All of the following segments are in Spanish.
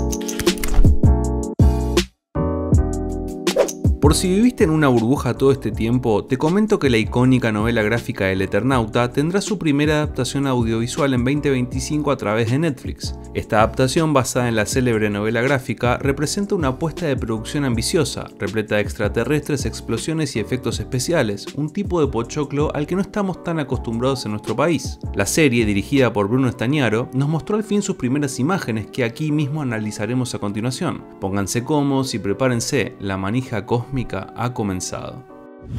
Bye. Por si viviste en una burbuja todo este tiempo, te comento que la icónica novela gráfica El Eternauta tendrá su primera adaptación audiovisual en 2025 a través de Netflix. Esta adaptación, basada en la célebre novela gráfica, representa una apuesta de producción ambiciosa, repleta de extraterrestres, explosiones y efectos especiales, un tipo de pochoclo al que no estamos tan acostumbrados en nuestro país. La serie, dirigida por Bruno Estañaro, nos mostró al fin sus primeras imágenes que aquí mismo analizaremos a continuación. Pónganse cómodos y prepárense, la manija cósmica ha comenzado.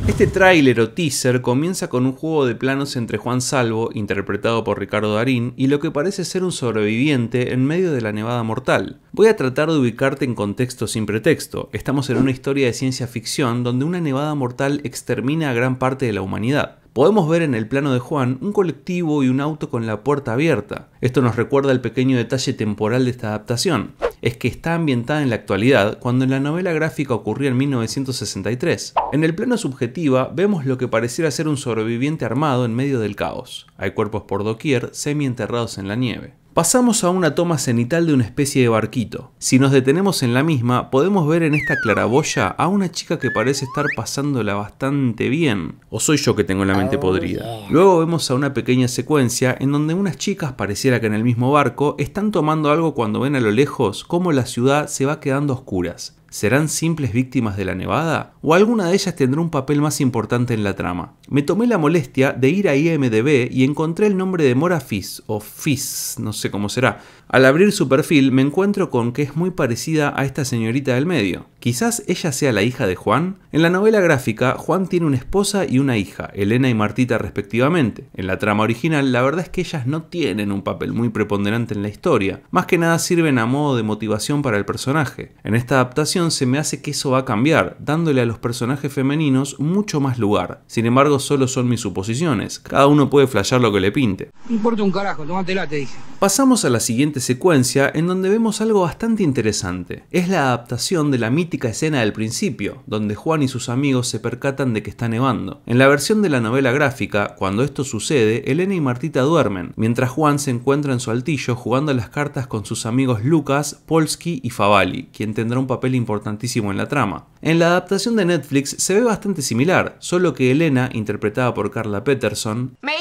Este tráiler o teaser comienza con un juego de planos entre Juan Salvo, interpretado por Ricardo Darín, y lo que parece ser un sobreviviente en medio de la nevada mortal. Voy a tratar de ubicarte en contexto sin pretexto. Estamos en una historia de ciencia ficción donde una nevada mortal extermina a gran parte de la humanidad. Podemos ver en el plano de Juan un colectivo y un auto con la puerta abierta. Esto nos recuerda el pequeño detalle temporal de esta adaptación es que está ambientada en la actualidad, cuando en la novela gráfica ocurrió en 1963. En el plano subjetiva vemos lo que pareciera ser un sobreviviente armado en medio del caos. Hay cuerpos por doquier, semi enterrados en la nieve. Pasamos a una toma cenital de una especie de barquito. Si nos detenemos en la misma, podemos ver en esta claraboya a una chica que parece estar pasándola bastante bien. O soy yo que tengo la mente oh, podrida. Luego vemos a una pequeña secuencia en donde unas chicas, pareciera que en el mismo barco, están tomando algo cuando ven a lo lejos cómo la ciudad se va quedando oscuras. ¿Serán simples víctimas de la nevada? ¿O alguna de ellas tendrá un papel más importante en la trama? Me tomé la molestia de ir a IMDB y encontré el nombre de Mora fis o Fis, no sé cómo será. Al abrir su perfil me encuentro con que es muy parecida a esta señorita del medio. Quizás ella sea la hija de Juan. En la novela gráfica, Juan tiene una esposa y una hija, Elena y Martita respectivamente. En la trama original, la verdad es que ellas no tienen un papel muy preponderante en la historia, más que nada sirven a modo de motivación para el personaje. En esta adaptación, se me hace que eso va a cambiar, dándole a los personajes femeninos mucho más lugar. Sin embargo, solo son mis suposiciones. Cada uno puede flashear lo que le pinte. importa un carajo, te dije. Pasamos a la siguiente secuencia en donde vemos algo bastante interesante. Es la adaptación de la mítica escena del principio, donde Juan y sus amigos se percatan de que está nevando. En la versión de la novela gráfica, cuando esto sucede, Elena y Martita duermen, mientras Juan se encuentra en su altillo jugando las cartas con sus amigos Lucas, Polsky y Favali, quien tendrá un papel importante importantísimo en la trama. En la adaptación de Netflix se ve bastante similar, solo que Elena, interpretada por Carla Peterson, Me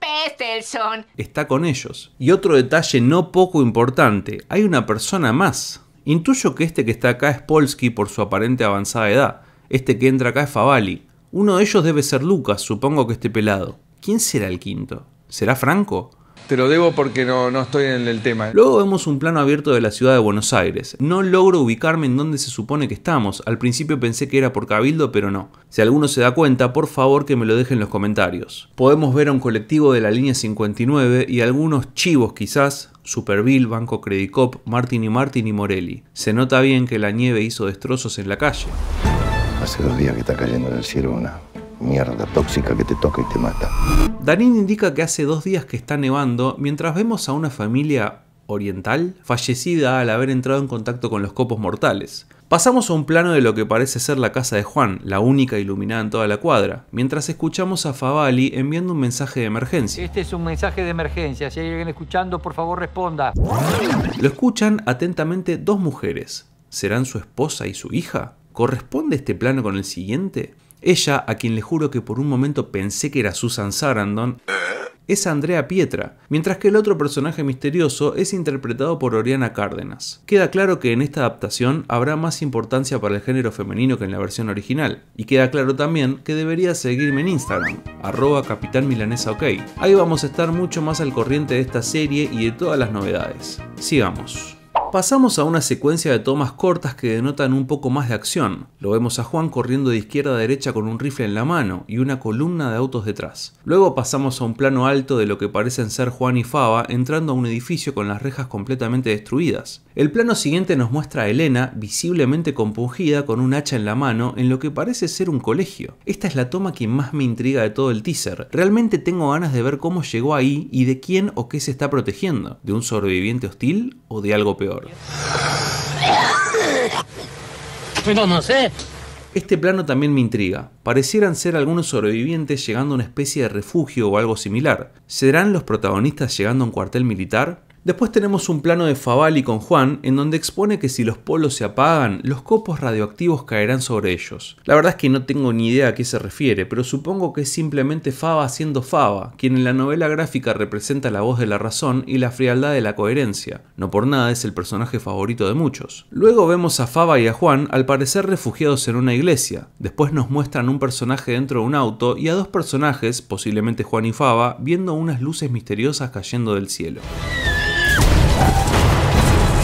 Peterson. Está con ellos. Y otro detalle no poco importante, hay una persona más. Intuyo que este que está acá es Polsky por su aparente avanzada edad. Este que entra acá es Favali. Uno de ellos debe ser Lucas, supongo que esté pelado. ¿Quién será el quinto? ¿Será Franco? Te lo debo porque no, estoy en el tema. Luego vemos un plano abierto de la ciudad de Buenos Aires. No logro ubicarme en donde se supone que estamos. Al principio pensé que era por Cabildo, pero no. Si alguno se da cuenta, por favor que me lo deje en los comentarios. Podemos ver a un colectivo de la línea 59 y algunos chivos quizás, Superville, Banco Credicop, Martin y Martin y Morelli. Se nota bien que la nieve hizo destrozos en la calle. Hace dos días que está cayendo en el cielo una mierda tóxica que te toca y te mata. Danín indica que hace dos días que está nevando mientras vemos a una familia oriental fallecida al haber entrado en contacto con los copos mortales. Pasamos a un plano de lo que parece ser la casa de Juan, la única iluminada en toda la cuadra, mientras escuchamos a Favali enviando un mensaje de emergencia. Este es un mensaje de emergencia, si hay alguien escuchando, por favor responda. Lo escuchan atentamente dos mujeres. ¿Serán su esposa y su hija? ¿Corresponde este plano con el siguiente? Ella, a quien le juro que por un momento pensé que era Susan Sarandon, es Andrea Pietra, mientras que el otro personaje misterioso es interpretado por Oriana Cárdenas. Queda claro que en esta adaptación habrá más importancia para el género femenino que en la versión original, y queda claro también que debería seguirme en Instagram, arroba capitán milanesa ok. Ahí vamos a estar mucho más al corriente de esta serie y de todas las novedades. Sigamos. Pasamos a una secuencia de tomas cortas que denotan un poco más de acción. Lo vemos a Juan corriendo de izquierda a derecha con un rifle en la mano y una columna de autos detrás. Luego pasamos a un plano alto de lo que parecen ser Juan y Faba entrando a un edificio con las rejas completamente destruidas. El plano siguiente nos muestra a Elena, visiblemente compungida con un hacha en la mano, en lo que parece ser un colegio. Esta es la toma que más me intriga de todo el teaser. Realmente tengo ganas de ver cómo llegó ahí y de quién o qué se está protegiendo. ¿De un sobreviviente hostil o de algo peor? no sé. Este plano también me intriga. Parecieran ser algunos sobrevivientes llegando a una especie de refugio o algo similar. ¿Serán los protagonistas llegando a un cuartel militar? Después tenemos un plano de Favali con Juan, en donde expone que si los polos se apagan, los copos radioactivos caerán sobre ellos. La verdad es que no tengo ni idea a qué se refiere, pero supongo que es simplemente Faba siendo Fava, quien en la novela gráfica representa la voz de la razón y la frialdad de la coherencia. No por nada es el personaje favorito de muchos. Luego vemos a Fava y a Juan, al parecer refugiados en una iglesia. Después nos muestran un personaje dentro de un auto y a dos personajes, posiblemente Juan y Faba, viendo unas luces misteriosas cayendo del cielo.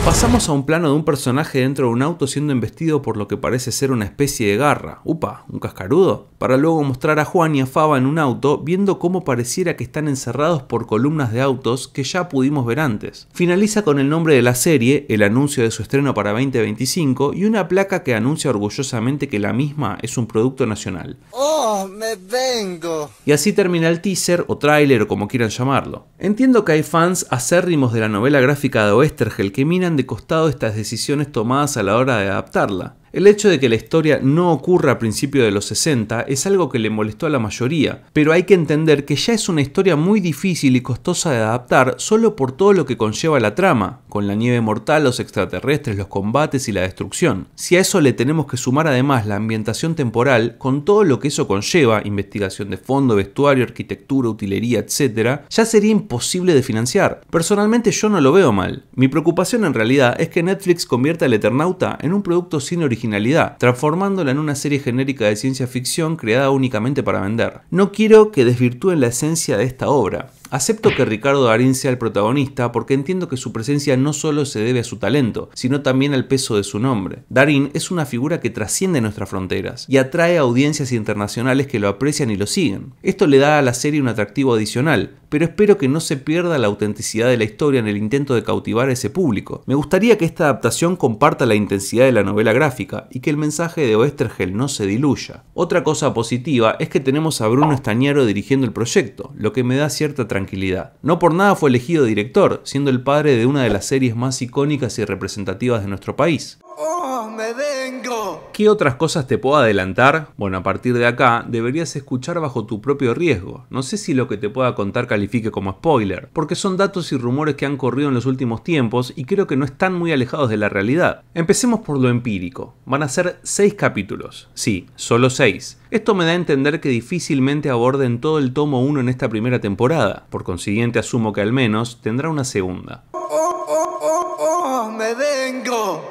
Pasamos a un plano de un personaje dentro de un auto siendo embestido por lo que parece ser una especie de garra, upa, un cascarudo, para luego mostrar a Juan y a Faba en un auto viendo cómo pareciera que están encerrados por columnas de autos que ya pudimos ver antes. Finaliza con el nombre de la serie, el anuncio de su estreno para 2025 y una placa que anuncia orgullosamente que la misma es un producto nacional. ¡Oh, me vengo! Y así termina el teaser o tráiler o como quieran llamarlo. Entiendo que hay fans acérrimos de la novela gráfica de Oestergel que miran de costado estas decisiones tomadas a la hora de adaptarla. El hecho de que la historia no ocurra a principios de los 60 es algo que le molestó a la mayoría, pero hay que entender que ya es una historia muy difícil y costosa de adaptar solo por todo lo que conlleva la trama, con la nieve mortal, los extraterrestres, los combates y la destrucción. Si a eso le tenemos que sumar además la ambientación temporal, con todo lo que eso conlleva, investigación de fondo, vestuario, arquitectura, utilería, etc., ya sería imposible de financiar. Personalmente yo no lo veo mal. Mi preocupación en realidad es que Netflix convierta al Eternauta en un producto sin original transformándola en una serie genérica de ciencia ficción creada únicamente para vender. No quiero que desvirtúen la esencia de esta obra, Acepto que Ricardo Darín sea el protagonista porque entiendo que su presencia no solo se debe a su talento, sino también al peso de su nombre. Darín es una figura que trasciende nuestras fronteras y atrae a audiencias internacionales que lo aprecian y lo siguen. Esto le da a la serie un atractivo adicional, pero espero que no se pierda la autenticidad de la historia en el intento de cautivar a ese público. Me gustaría que esta adaptación comparta la intensidad de la novela gráfica y que el mensaje de Oestergel no se diluya. Otra cosa positiva es que tenemos a Bruno Estañaro dirigiendo el proyecto, lo que me da cierta tranquilidad. No por nada fue elegido director, siendo el padre de una de las series más icónicas y representativas de nuestro país. Oh, me ¿Qué otras cosas te puedo adelantar? Bueno, a partir de acá deberías escuchar bajo tu propio riesgo. No sé si lo que te pueda contar califique como spoiler, porque son datos y rumores que han corrido en los últimos tiempos y creo que no están muy alejados de la realidad. Empecemos por lo empírico. Van a ser 6 capítulos. Sí, solo 6. Esto me da a entender que difícilmente aborden todo el tomo 1 en esta primera temporada. Por consiguiente, asumo que al menos tendrá una segunda.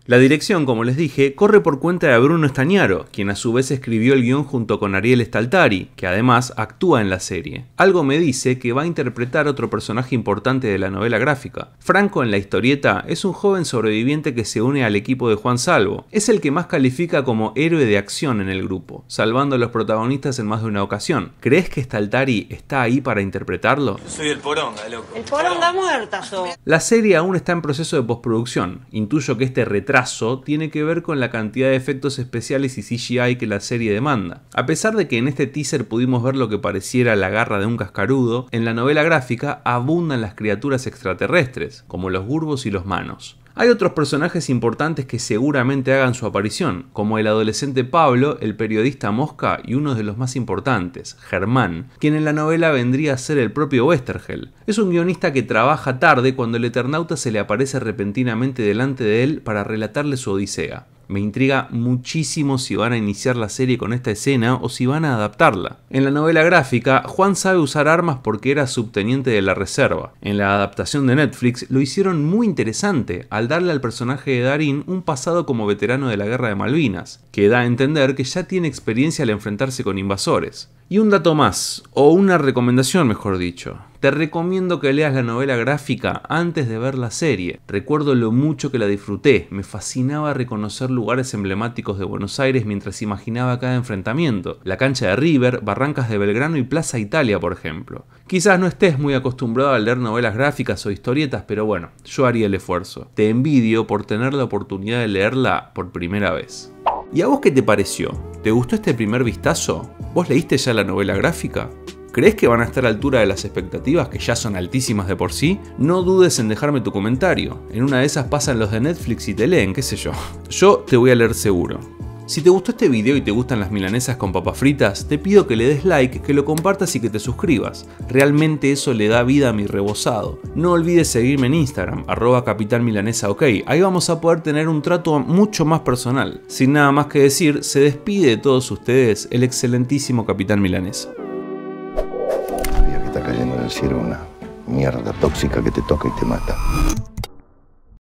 La dirección, como les dije, corre por cuenta de Bruno Stañaro, quien a su vez escribió el guión junto con Ariel Staltari, que además actúa en la serie. Algo me dice que va a interpretar otro personaje importante de la novela gráfica. Franco en la historieta es un joven sobreviviente que se une al equipo de Juan Salvo. Es el que más califica como héroe de acción en el grupo, salvando a los protagonistas en más de una ocasión. ¿Crees que Staltari está ahí para interpretarlo? Soy el poronga, loco. El poronga muerta, La serie aún está en proceso de postproducción. Intuyo que este retrato tiene que ver con la cantidad de efectos especiales y CGI que la serie demanda. A pesar de que en este teaser pudimos ver lo que pareciera la garra de un cascarudo, en la novela gráfica abundan las criaturas extraterrestres, como los gurbos y los manos. Hay otros personajes importantes que seguramente hagan su aparición, como el adolescente Pablo, el periodista Mosca y uno de los más importantes, Germán, quien en la novela vendría a ser el propio Westergel. Es un guionista que trabaja tarde cuando el Eternauta se le aparece repentinamente delante de él para relatarle su odisea. Me intriga muchísimo si van a iniciar la serie con esta escena o si van a adaptarla. En la novela gráfica, Juan sabe usar armas porque era subteniente de la reserva. En la adaptación de Netflix lo hicieron muy interesante al darle al personaje de Darín un pasado como veterano de la guerra de Malvinas, que da a entender que ya tiene experiencia al enfrentarse con invasores. Y un dato más, o una recomendación mejor dicho. Te recomiendo que leas la novela gráfica antes de ver la serie. Recuerdo lo mucho que la disfruté. Me fascinaba reconocer lugares emblemáticos de Buenos Aires mientras imaginaba cada enfrentamiento. La cancha de River, Barrancas de Belgrano y Plaza Italia, por ejemplo. Quizás no estés muy acostumbrado a leer novelas gráficas o historietas, pero bueno, yo haría el esfuerzo. Te envidio por tener la oportunidad de leerla por primera vez. ¿Y a vos qué te pareció? ¿Te gustó este primer vistazo? ¿Vos leíste ya la novela gráfica? ¿Crees que van a estar a altura de las expectativas que ya son altísimas de por sí? No dudes en dejarme tu comentario. En una de esas pasan los de Netflix y te leen, qué sé yo. Yo te voy a leer seguro. Si te gustó este video y te gustan las milanesas con papas fritas, te pido que le des like, que lo compartas y que te suscribas. Realmente eso le da vida a mi rebozado. No olvides seguirme en Instagram, arroba OK. Ahí vamos a poder tener un trato mucho más personal. Sin nada más que decir, se despide de todos ustedes el excelentísimo Capitán Milanesa. una tóxica que te toca y te mata.